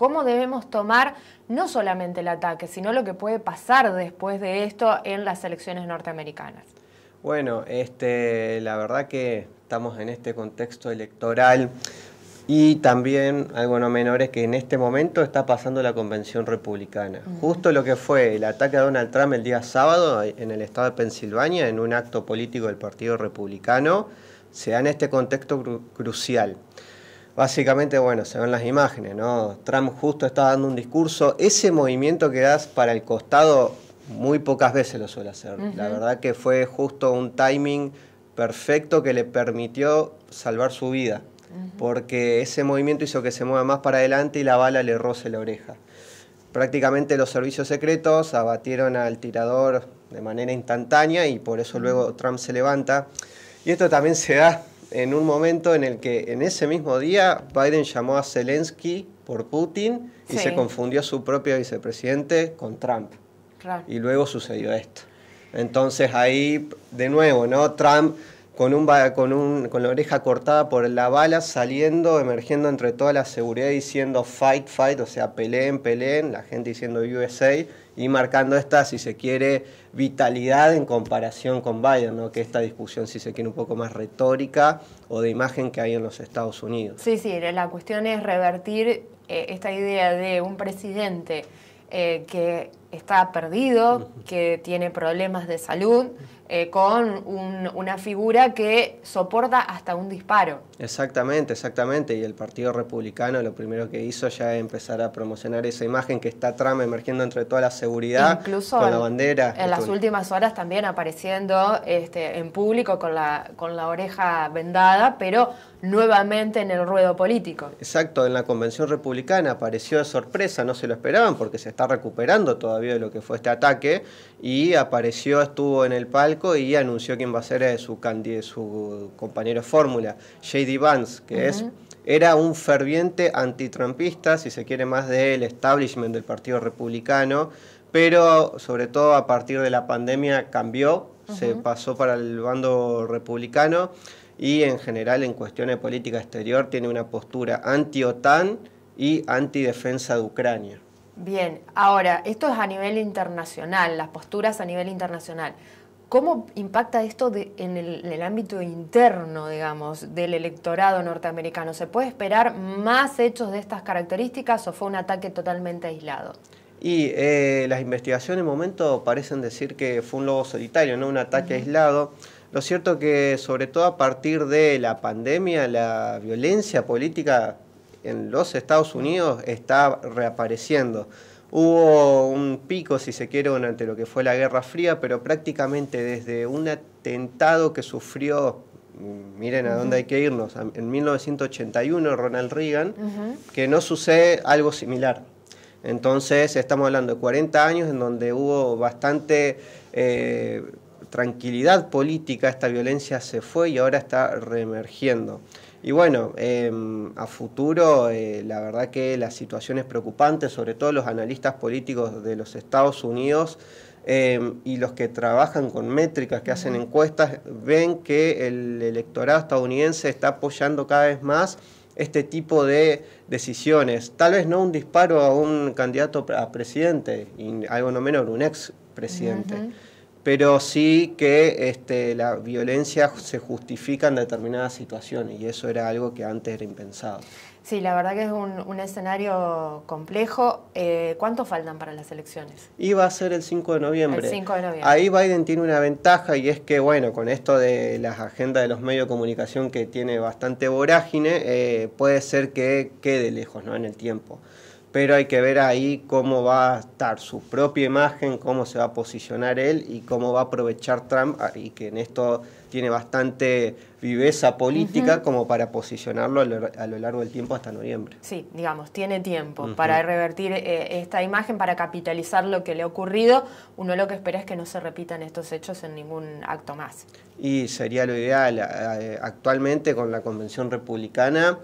cómo debemos tomar no solamente el ataque, sino lo que puede pasar después de esto en las elecciones norteamericanas. Bueno, este, la verdad que estamos en este contexto electoral y también algo no menor es que en este momento está pasando la convención republicana. Justo lo que fue el ataque a Donald Trump el día sábado en el estado de Pensilvania, en un acto político del Partido Republicano, se da en este contexto crucial. Básicamente, bueno, se ven las imágenes, ¿no? Trump justo está dando un discurso. Ese movimiento que das para el costado, muy pocas veces lo suele hacer. La verdad que fue justo un timing perfecto que le permitió salvar su vida, porque ese movimiento hizo que se mueva más para adelante y la bala le roce la oreja. Prácticamente los servicios secretos abatieron al tirador de manera instantánea y por eso luego Trump se levanta. Y esto también se da en un momento en el que en ese mismo día Biden llamó a Zelensky por Putin y se confundió su propio vicepresidente con Trump. Y luego sucedió esto. Entonces ahí, de nuevo, ¿no? Trump con, un, con, un, con la oreja cortada por la bala, saliendo, emergiendo entre toda la seguridad, diciendo fight, fight, o sea, peleen, peleen, la gente diciendo USA, y marcando esta, si se quiere, vitalidad en comparación con Biden, ¿no? que esta discusión, si se quiere, un poco más retórica o de imagen que hay en los Estados Unidos. Sí, sí, la cuestión es revertir eh, esta idea de un presidente eh, que está perdido, que tiene problemas de salud, eh, con una figura que soporta hasta un disparo. Exactamente, exactamente. Y el Partido Republicano lo primero que hizo ya es empezar a promocionar esa imagen que está trama emergiendo entre toda la seguridad Incluso con la bandera. En las últimas horas también apareciendo este, en público con la, con la oreja vendada, pero nuevamente en el ruedo político. Exacto, en la Convención Republicana apareció de sorpresa, no se lo esperaban porque se está recuperando todavía de lo que fue este ataque, y apareció, estuvo en el palco y anunció quién va a ser eh, su, su compañero fórmula, JD Vance, que es era un ferviente antitrampista, si se quiere más del establishment del Partido Republicano, pero sobre todo a partir de la pandemia cambió, se pasó para el bando republicano y en general en cuestiones de política exterior tiene una postura anti-OTAN y anti-defensa de Ucrania. Bien, ahora, esto es a nivel internacional, las posturas a nivel internacional. ¿Cómo impacta esto en, el, ámbito interno, digamos, del electorado norteamericano? ¿Se puede esperar más hechos de estas características o fue un ataque totalmente aislado? Y eh, las investigaciones en momento parecen decir que fue un lobo solitario, no un ataque aislado. Lo cierto que sobre todo a partir de la pandemia, la violencia política en los Estados Unidos está reapareciendo. Hubo un pico, si se quiere, durante lo que fue la Guerra Fría, pero prácticamente desde un atentado que sufrió, miren a dónde hay que irnos, en 1981 Ronald Reagan, que no sucede algo similar. Entonces estamos hablando de 40 años en donde hubo bastante... Eh, tranquilidad política esta violencia se fue y ahora está reemergiendo. Y bueno, em, a futuro eh, la verdad que la situación es preocupante, sobre todo los analistas políticos de los Estados Unidos em, y los que trabajan con métricas, que hacen encuestas, ven que el electorado estadounidense está apoyando cada vez más este tipo de decisiones. Tal vez no un disparo a un candidato a presidente, algo no menos un ex presidente pero sí que este, la violencia se justifica en determinadas situaciones y eso era algo que antes era impensado. Sí, la verdad que es un, escenario complejo. Eh, ¿Cuánto faltan para las elecciones? Iba a ser el 5 de noviembre. El 5 de noviembre. Ahí Biden tiene una ventaja y es que, bueno, con esto de las agendas de los medios de comunicación que tiene bastante vorágine, eh, puede ser que quede lejos en el tiempo pero hay que ver ahí cómo va a estar su propia imagen, cómo se va a posicionar él y cómo va a aprovechar Trump, ah, y que en esto tiene bastante viveza política como para posicionarlo a lo, largo del tiempo hasta noviembre. Sí, digamos, tiene tiempo para revertir eh, esta imagen, para capitalizar lo que le ha ocurrido. Uno lo que espera es que no se repitan estos hechos en ningún acto más. Y sería lo ideal. Eh, actualmente con la Convención Republicana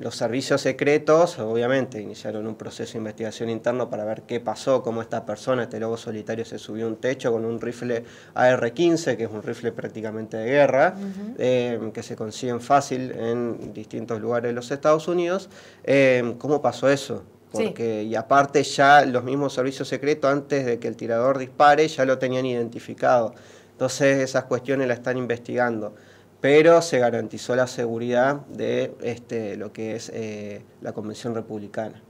los servicios secretos, obviamente, iniciaron un proceso de investigación interno para ver qué pasó, cómo esta persona, este lobo solitario, se subió a un techo con un rifle AR-15, que es un rifle prácticamente de guerra, eh, que se consiguen fácil en distintos lugares de los Estados Unidos. Eh, ¿Cómo pasó eso? Porque, Y aparte ya los mismos servicios secretos, antes de que el tirador dispare, ya lo tenían identificado. Entonces esas cuestiones las están investigando pero se garantizó la seguridad de este, lo que es eh, la Convención Republicana.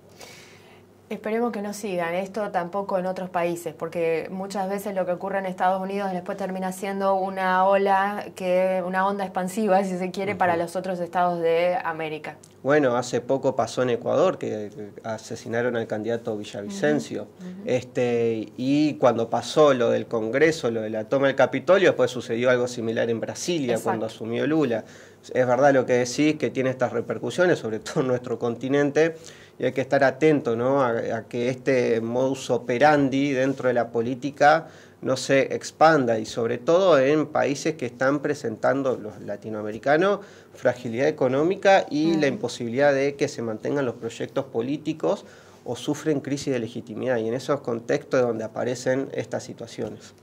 Esperemos que no sigan esto tampoco en otros países, porque muchas veces lo que ocurre en Estados Unidos después termina siendo una ola, que una onda expansiva, si se quiere, para los otros estados de América. Bueno, hace poco pasó en Ecuador que asesinaron al candidato Villavicencio. este, y cuando pasó lo del Congreso, lo de la toma del Capitolio, después sucedió algo similar en Brasilia cuando asumió Lula es verdad lo que decís, que tiene estas repercusiones, sobre todo en nuestro continente, y hay que estar atento ¿no? a, que este modus operandi dentro de la política no se expanda, y sobre todo en países que están presentando los latinoamericanos fragilidad económica y la imposibilidad de que se mantengan los proyectos políticos o sufren crisis de legitimidad, y en esos contextos donde aparecen estas situaciones.